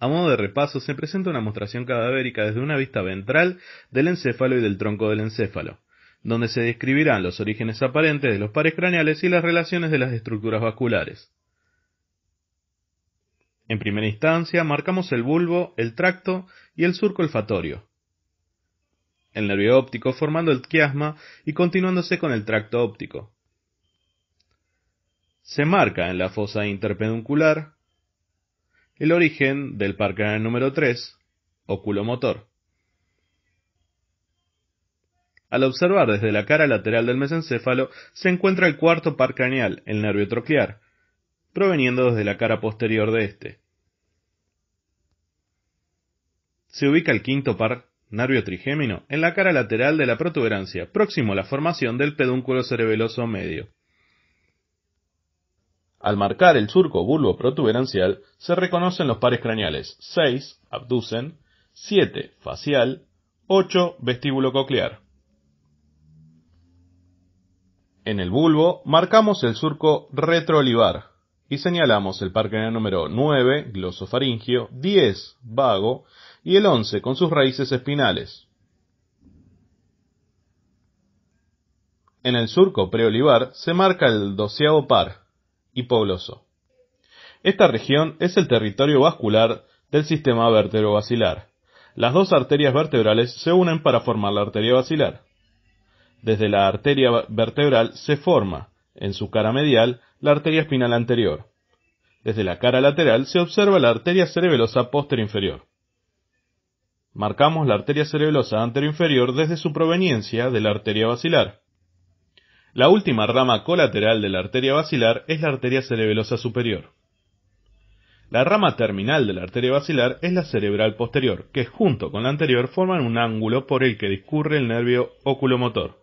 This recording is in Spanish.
A modo de repaso, se presenta una mostración cadavérica desde una vista ventral del encéfalo y del tronco del encéfalo, donde se describirán los orígenes aparentes de los pares craneales y las relaciones de las estructuras vasculares. En primera instancia, marcamos el bulbo, el tracto y el surco olfatorio, el nervio óptico formando el quiasma y continuándose con el tracto óptico. Se marca en la fosa interpeduncular, el origen del par craneal número 3, oculomotor. Al observar desde la cara lateral del mesencéfalo se encuentra el cuarto par craneal, el nervio troclear, proveniendo desde la cara posterior de este. Se ubica el quinto par nervio trigémino en la cara lateral de la protuberancia, próximo a la formación del pedúnculo cerebeloso medio. Al marcar el surco bulbo protuberancial, se reconocen los pares craneales 6, abducen, 7, facial, 8, vestíbulo coclear. En el bulbo marcamos el surco retroolivar y señalamos el par craneal número 9, glosofaringio, 10, vago, y el 11 con sus raíces espinales. En el surco preolivar se marca el doceavo par, y Pobloso. Esta región es el territorio vascular del sistema vertebrovascular. Las dos arterias vertebrales se unen para formar la arteria vacilar. Desde la arteria vertebral se forma, en su cara medial, la arteria espinal anterior. Desde la cara lateral se observa la arteria cerebelosa posterior inferior. Marcamos la arteria cerebelosa antero-inferior desde su proveniencia de la arteria vacilar. La última rama colateral de la arteria basilar es la arteria cerebelosa superior. La rama terminal de la arteria basilar es la cerebral posterior, que junto con la anterior forman un ángulo por el que discurre el nervio oculomotor.